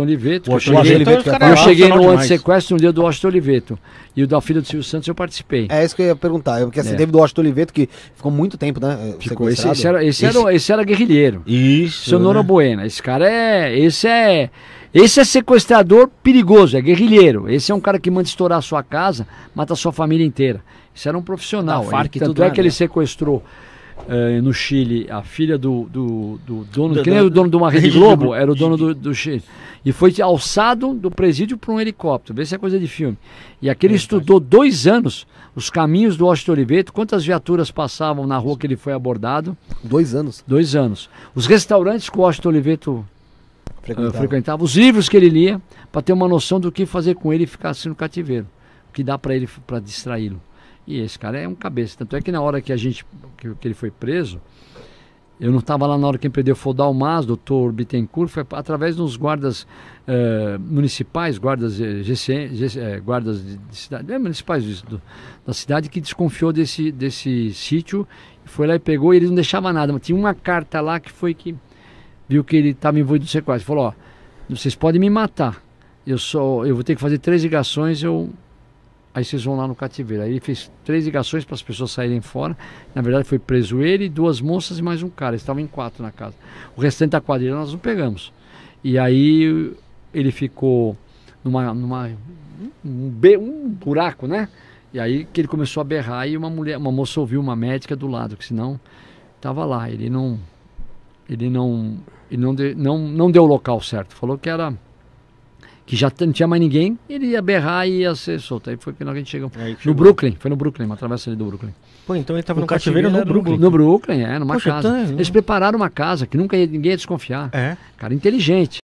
Washington Oliveto. Washington é eu cheguei, Oliveto eu cheguei no antissequestro é no dia do Washington Oliveto. E o da filha do Silvio Santos eu participei. É isso que eu ia perguntar. É porque assim, é. teve do Washington Oliveto que ficou muito tempo, né? Ficou. Esse, esse, era, esse, esse... Era, esse era guerrilheiro. Isso. Sonora né? Buena. Esse cara é. Esse é. Esse é sequestrador perigoso, é guerrilheiro. Esse é um cara que manda estourar a sua casa, mata a sua família inteira. Isso era um profissional. Farc, ele, tanto tudo é que ele né? sequestrou eh, no Chile, a filha do, do, do dono, do, que nem era o dono de uma Rede Globo, era o dono do, do Chile. E foi alçado do presídio para um helicóptero. Vê se é coisa de filme. E aquele é, estudou tá. dois anos os caminhos do Washington Oliveto, quantas viaturas passavam na rua que ele foi abordado. Dois anos? Dois anos. Os restaurantes que o Washington Oliveto eh, frequentava. Uh, frequentava, os livros que ele lia, para ter uma noção do que fazer com ele e ficar assim no cativeiro. O que dá para ele para distraí-lo. E esse cara é um cabeça. Tanto é que na hora que a gente que, que ele foi preso, eu não estava lá na hora que prendeu, foi o Dalmas, doutor Bittencourt, foi através dos guardas eh, municipais, guardas eh, GC, GC eh, guardas de, de cidade, é, municipais do, da cidade, que desconfiou desse, desse sítio, foi lá e pegou, e eles não deixavam nada, mas tinha uma carta lá que foi que viu que ele estava envolvido no sequestro, falou, ó, vocês podem me matar, eu só, eu vou ter que fazer três ligações, eu Aí vocês vão lá no cativeiro. Aí ele fez três ligações para as pessoas saírem fora. Na verdade, foi preso ele, duas moças e mais um cara. Estavam em quatro na casa. O restante da quadrilha nós não pegamos. E aí ele ficou numa, numa um, um buraco, né? E aí que ele começou a berrar e uma mulher, uma moça ouviu uma médica do lado, que senão estava lá. Ele não, ele não, ele não, de, não, não deu o local certo. Falou que era que já não tinha mais ninguém, ele ia berrar e ia ser solto. Aí foi que a gente chegou. no Brooklyn, foi no Brooklyn, uma travessa ali do Brooklyn. Pô, então ele estava no, cativeiro, cativeiro no Brooklyn. No Brooklyn, é, numa Poxa, casa. Tá... É Eles prepararam uma casa que nunca ninguém ia desconfiar. É. Cara inteligente.